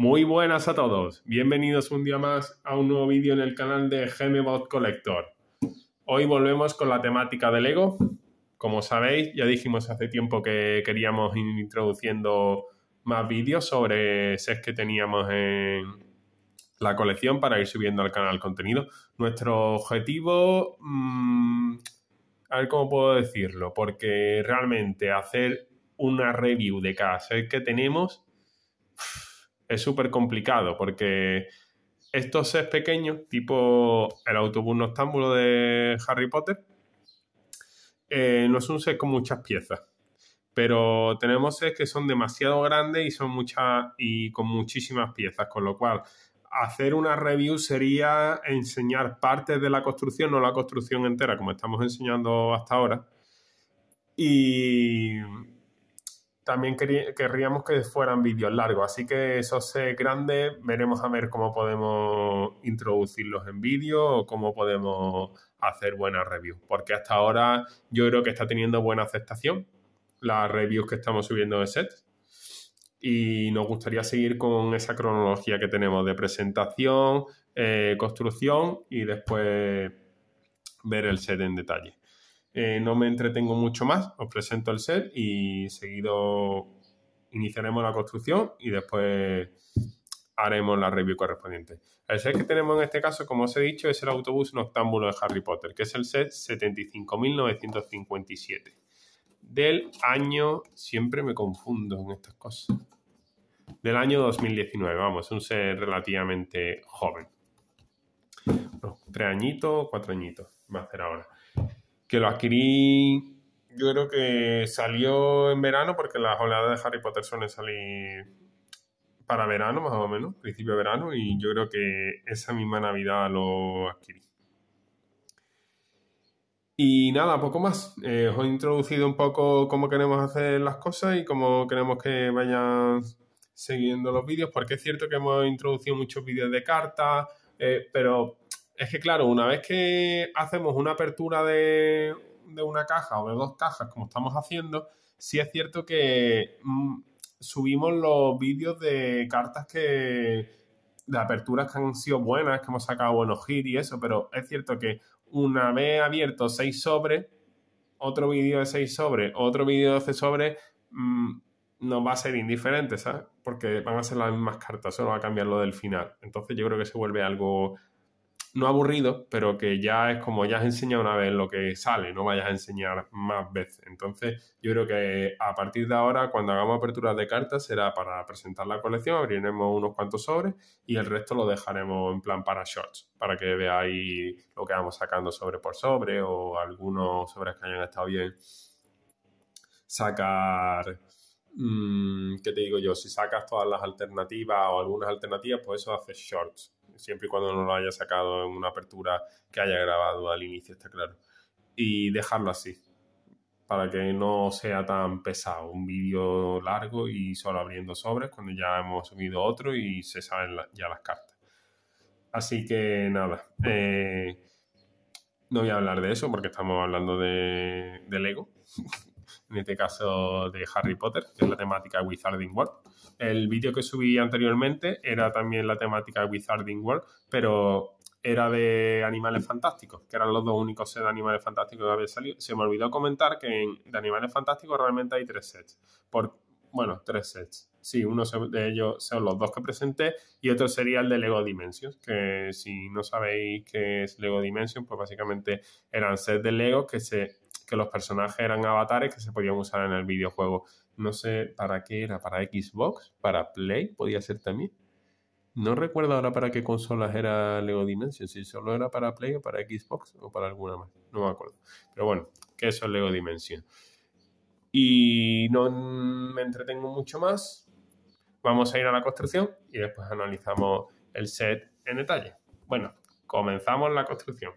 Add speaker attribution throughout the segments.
Speaker 1: Muy buenas a todos, bienvenidos un día más a un nuevo vídeo en el canal de GMBot Collector. Hoy volvemos con la temática de Lego. Como sabéis, ya dijimos hace tiempo que queríamos ir introduciendo más vídeos sobre sets que teníamos en la colección para ir subiendo al canal contenido. Nuestro objetivo... Mm, a ver cómo puedo decirlo, porque realmente hacer una review de cada set que tenemos es súper complicado porque estos sets pequeños, tipo el autobús noctámbulo de Harry Potter, eh, no es un set con muchas piezas. Pero tenemos sets que son demasiado grandes y son muchas y con muchísimas piezas, con lo cual hacer una review sería enseñar partes de la construcción, no la construcción entera, como estamos enseñando hasta ahora. Y también querríamos que fueran vídeos largos, así que esos grandes veremos a ver cómo podemos introducirlos en vídeo o cómo podemos hacer buenas reviews, porque hasta ahora yo creo que está teniendo buena aceptación las reviews que estamos subiendo de set y nos gustaría seguir con esa cronología que tenemos de presentación, eh, construcción y después ver el set en detalle. Eh, no me entretengo mucho más, os presento el set y seguido iniciaremos la construcción y después haremos la review correspondiente. El set que tenemos en este caso, como os he dicho, es el autobús noctámbulo de Harry Potter, que es el set 75.957 del año, siempre me confundo en estas cosas, del año 2019, vamos, un set relativamente joven. tres añitos, cuatro añitos, va a hacer ahora que lo adquirí, yo creo que salió en verano, porque las oleadas de Harry Potter suelen salir para verano, más o menos, principio de verano, y yo creo que esa misma Navidad lo adquirí. Y nada, poco más. Eh, os he introducido un poco cómo queremos hacer las cosas y cómo queremos que vayan siguiendo los vídeos, porque es cierto que hemos introducido muchos vídeos de cartas, eh, pero es que, claro, una vez que hacemos una apertura de, una caja o de dos cajas, como estamos haciendo, sí es cierto que mm, subimos los vídeos de cartas que. de aperturas que han sido buenas, que hemos sacado buenos hits y eso, pero es cierto que una vez abierto seis sobres, otro vídeo de seis sobres, otro vídeo de 12 sobres, mm, no va a ser indiferente, ¿sabes? Porque van a ser las mismas cartas, solo va a cambiar lo del final. Entonces yo creo que se vuelve algo no aburrido, pero que ya es como ya has enseñado una vez lo que sale, no vayas a enseñar más veces. Entonces, yo creo que a partir de ahora, cuando hagamos aperturas de cartas, será para presentar la colección, abriremos unos cuantos sobres y el resto lo dejaremos en plan para shorts, para que veáis lo que vamos sacando sobre por sobre o algunos sobres que hayan estado bien sacar. Mm, ¿Qué te digo yo? Si sacas todas las alternativas o algunas alternativas, pues eso hace shorts siempre y cuando no lo haya sacado en una apertura que haya grabado al inicio, está claro. Y dejarlo así, para que no sea tan pesado, un vídeo largo y solo abriendo sobres cuando ya hemos subido otro y se saben ya las cartas. Así que nada, eh, no voy a hablar de eso porque estamos hablando de, de Lego, en este caso de Harry Potter, que es la temática Wizarding World el vídeo que subí anteriormente era también la temática de Wizarding World, pero era de Animales Fantásticos, que eran los dos únicos sets de Animales Fantásticos que había salido. Se me olvidó comentar que en, de Animales Fantásticos realmente hay tres sets. Por, bueno, tres sets. Sí, uno de ellos son los dos que presenté y otro sería el de Lego Dimensions, que si no sabéis qué es Lego Dimensions, pues básicamente eran sets de Lego que se que los personajes eran avatares que se podían usar en el videojuego no sé para qué era, para Xbox, para Play, podía ser también. No recuerdo ahora para qué consolas era Lego Dimension, si solo era para Play o para Xbox o para alguna más, no me acuerdo. Pero bueno, que eso es Lego Dimension. Y no me entretengo mucho más. Vamos a ir a la construcción y después analizamos el set en detalle. Bueno, comenzamos la construcción.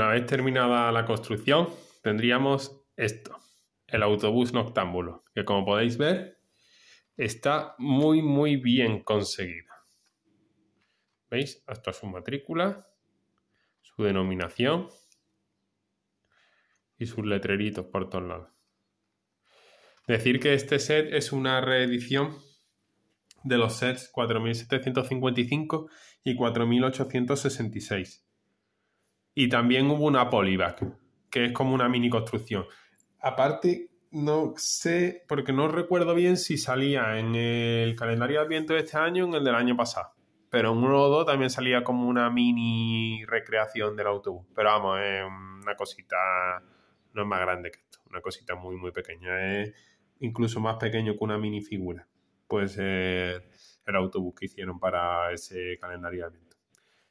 Speaker 1: Una vez terminada la construcción, tendríamos esto, el autobús noctámbulo, que como podéis ver, está muy, muy bien conseguido. ¿Veis? Hasta su matrícula, su denominación y sus letreritos por todos lados. Decir que este set es una reedición de los sets 4755 y 4866 y también hubo una polivac que es como una mini construcción. Aparte, no sé, porque no recuerdo bien si salía en el calendario de Adviento de este año o en el del año pasado. Pero en uno o dos también salía como una mini recreación del autobús. Pero vamos, es una cosita, no es más grande que esto, una cosita muy, muy pequeña. Es incluso más pequeño que una minifigura. pues ser el autobús que hicieron para ese calendario de Adviento.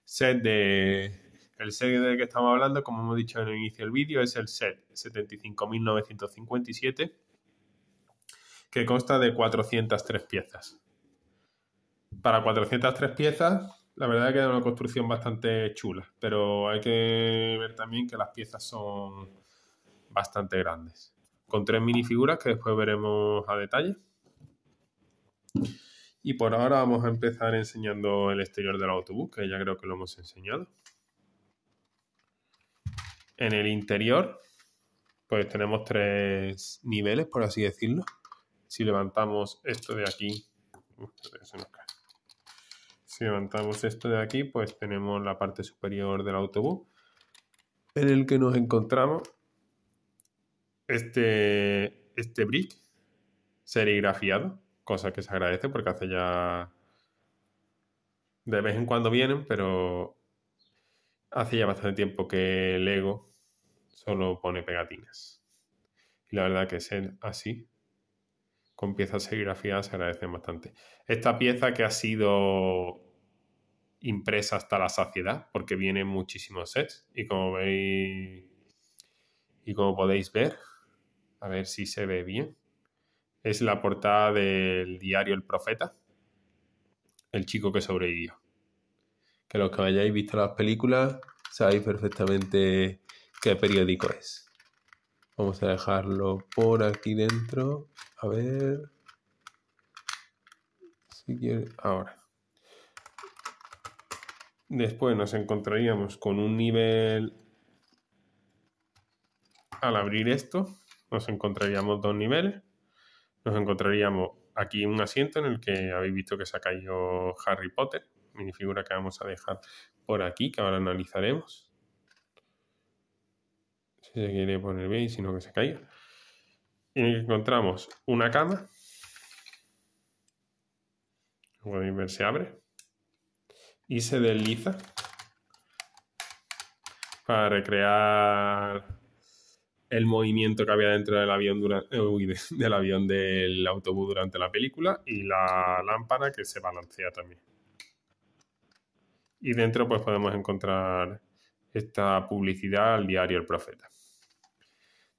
Speaker 1: Set de el set del que estamos hablando, como hemos dicho en el inicio del vídeo, es el set 75.957, que consta de 403 piezas. Para 403 piezas, la verdad es que es una construcción bastante chula, pero hay que ver también que las piezas son bastante grandes. Con tres minifiguras que después veremos a detalle. Y por ahora vamos a empezar enseñando el exterior del autobús, que ya creo que lo hemos enseñado. En el interior, pues tenemos tres niveles, por así decirlo. Si levantamos esto de aquí, si levantamos esto de aquí, pues tenemos la parte superior del autobús en el que nos encontramos este, este brick serigrafiado, cosa que se agradece porque hace ya... De vez en cuando vienen, pero hace ya bastante tiempo que Lego solo pone pegatinas. Y la verdad que ser así, con piezas serigrafiadas, se agradecen bastante. Esta pieza que ha sido impresa hasta la saciedad, porque viene muchísimos sets. Y como veis, y como podéis ver, a ver si se ve bien, es la portada del diario El Profeta, el chico que sobrevivió. Que los que hayáis visto las películas sabéis perfectamente qué periódico es. Vamos a dejarlo por aquí dentro. A ver. Si quiere. Ahora. Después nos encontraríamos con un nivel. Al abrir esto, nos encontraríamos dos niveles. Nos encontraríamos aquí un asiento en el que habéis visto que se ha caído Harry Potter, minifigura que vamos a dejar por aquí, que ahora analizaremos si se quiere poner bien sino que se caiga. Y encontramos una cama. Como podéis ver, se abre y se desliza para recrear el movimiento que había dentro del avión durante, eh, del avión del autobús durante la película y la lámpara que se balancea también. Y dentro pues podemos encontrar esta publicidad al diario El Profeta.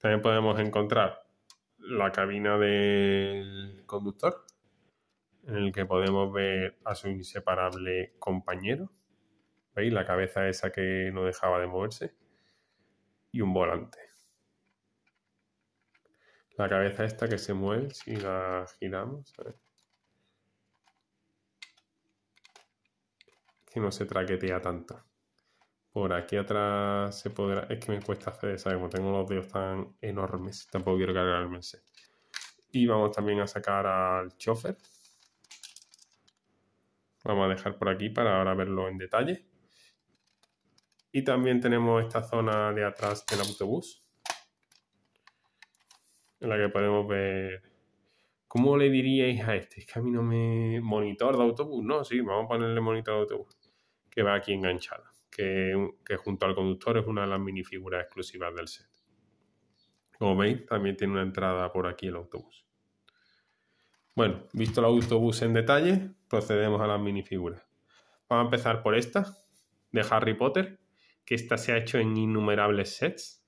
Speaker 1: También podemos encontrar la cabina del conductor, en el que podemos ver a su inseparable compañero. ¿Veis? La cabeza esa que no dejaba de moverse. Y un volante. La cabeza esta que se mueve si la giramos. Que no se traquetea tanto. Por aquí atrás se podrá... Es que me cuesta hacer, ¿sabes? Como tengo los dedos tan enormes, tampoco quiero cargarme Y vamos también a sacar al chofer. Vamos a dejar por aquí para ahora verlo en detalle. Y también tenemos esta zona de atrás del autobús. En la que podemos ver... ¿Cómo le diríais a este? Es que a mí no me... Monitor de autobús. No, sí, vamos a ponerle monitor de autobús. Que va aquí enganchado que, junto al conductor es una de las minifiguras exclusivas del set. Como veis, también tiene una entrada por aquí el autobús. Bueno, visto el autobús en detalle, procedemos a las minifiguras. Vamos a empezar por esta, de Harry Potter, que esta se ha hecho en innumerables sets.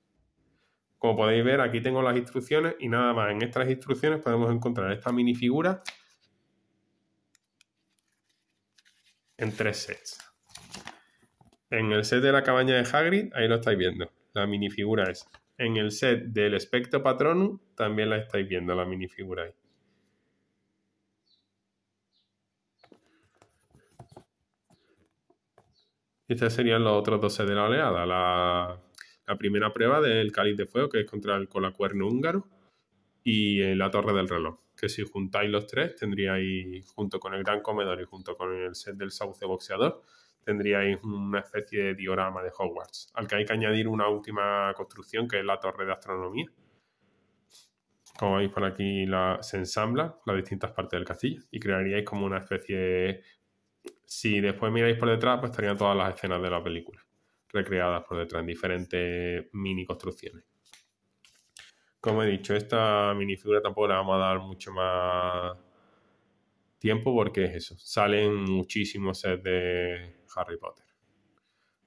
Speaker 1: Como podéis ver, aquí tengo las instrucciones y nada más. En estas instrucciones podemos encontrar esta minifigura en tres sets. En el set de la cabaña de Hagrid, ahí lo estáis viendo, la minifigura es. En el set del espectro Patronum, también la estáis viendo, la minifigura ahí. Estos serían los otros dos de la oleada. La, la primera prueba del cáliz de fuego, que es contra el colacuerno húngaro, y eh, la torre del reloj, que si juntáis los tres tendríais, junto con el gran comedor y junto con el set del sauce boxeador, tendríais una especie de diorama de Hogwarts, al que hay que añadir una última construcción que es la torre de astronomía. Como veis por aquí la, se ensambla las distintas partes del castillo y crearíais como una especie Si después miráis por detrás, pues estarían todas las escenas de la película recreadas por detrás en diferentes mini construcciones. Como he dicho, esta minifigura tampoco la vamos a dar mucho más tiempo porque es eso. Salen muchísimos sets de, Harry Potter.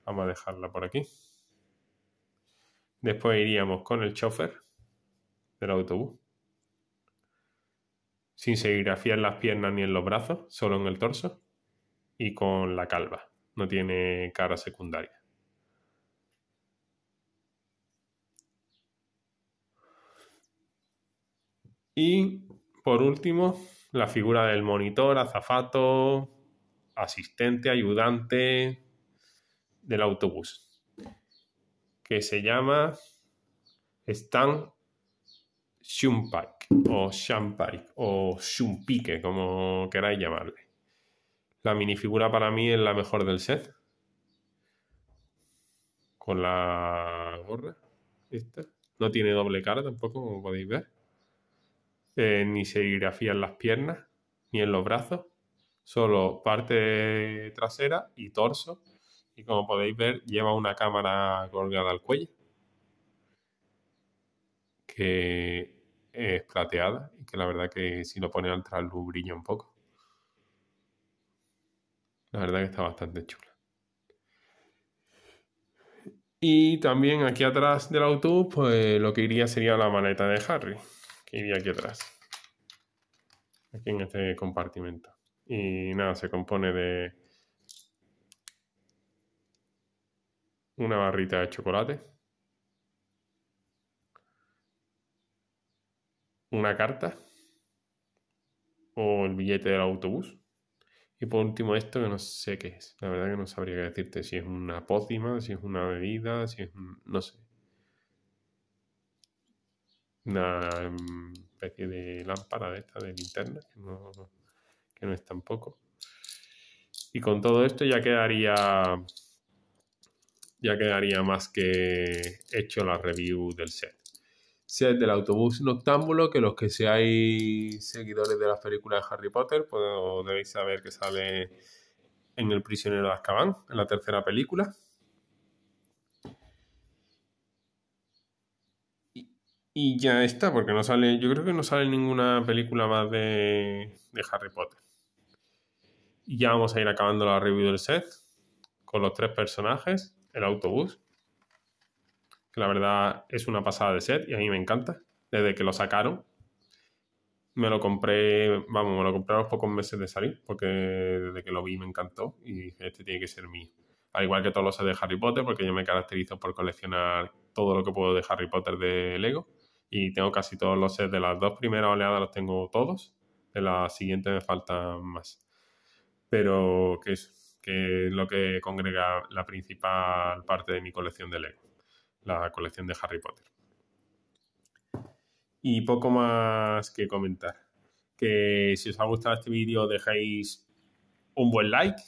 Speaker 1: Vamos a dejarla por aquí. Después iríamos con el chofer del autobús. Sin serigrafía en las piernas ni en los brazos, solo en el torso. Y con la calva. No tiene cara secundaria. Y por último, la figura del monitor, azafato, asistente, ayudante del autobús, que se llama Stan Shumpike o Shumpike o Shumpike, como queráis llamarle. La minifigura para mí es la mejor del set. Con la gorra. Esta. No tiene doble cara tampoco, como podéis ver. Eh, ni se grafía en las piernas, ni en los brazos solo parte trasera y torso. Y como podéis ver, lleva una cámara colgada al cuello, que es plateada y que la verdad que si lo pone al trasluz brilla un poco. La verdad que está bastante chula. Y también aquí atrás del autobús, pues lo que iría sería la maleta de Harry, que iría aquí atrás. Aquí en este compartimento. Y nada, se compone de una barrita de chocolate, una carta o el billete del autobús. Y por último esto que no sé qué es. La verdad que no sabría qué decirte. Si es una pócima, si es una bebida, si es... no sé. Una especie de lámpara de esta, de linterna, no, no es tampoco. Y con todo esto ya quedaría ya quedaría más que hecho la review del set. Set del autobús noctámbulo, que los que seáis seguidores de las películas de Harry Potter, pues debéis saber que sale en El prisionero de Azkaban, en la tercera película. Y, ya está, porque no sale, yo creo que no sale ninguna película más de Harry Potter ya vamos a ir acabando la review del set con los tres personajes, el autobús, que la verdad es una pasada de set y a mí me encanta, desde que lo sacaron. Me lo compré, vamos, me lo compré a los pocos meses de salir, porque desde que lo vi me encantó y este tiene que ser mío. Al igual que todos los sets de Harry Potter, porque yo me caracterizo por coleccionar todo lo que puedo de Harry Potter de Lego. Y tengo casi todos los sets de las dos primeras oleadas, los tengo todos. De la siguiente me faltan más pero que es, que lo que congrega la principal parte de mi colección de Lego, la colección de Harry Potter. Y poco más que comentar. Que si os ha gustado este vídeo dejéis un buen like,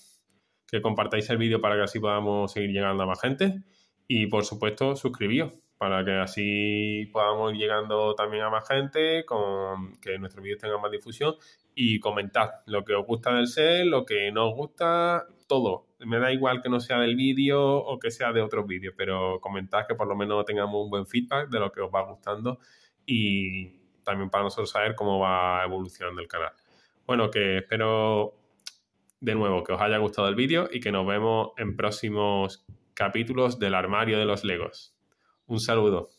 Speaker 1: que compartáis el vídeo para que así podamos seguir llegando a más gente y por supuesto suscribíos para que así podamos ir llegando también a más gente, con que nuestros vídeos tengan más difusión y comentad lo que os gusta del set, lo que no os gusta, todo. Me da igual que no sea del vídeo o que sea de otros vídeos, pero comentad que por lo menos tengamos un buen feedback de lo que os va gustando y también para nosotros saber cómo va evolucionando el canal. Bueno, que espero de nuevo que os haya gustado el vídeo y que nos vemos en próximos capítulos del armario de los Legos. Un saludo.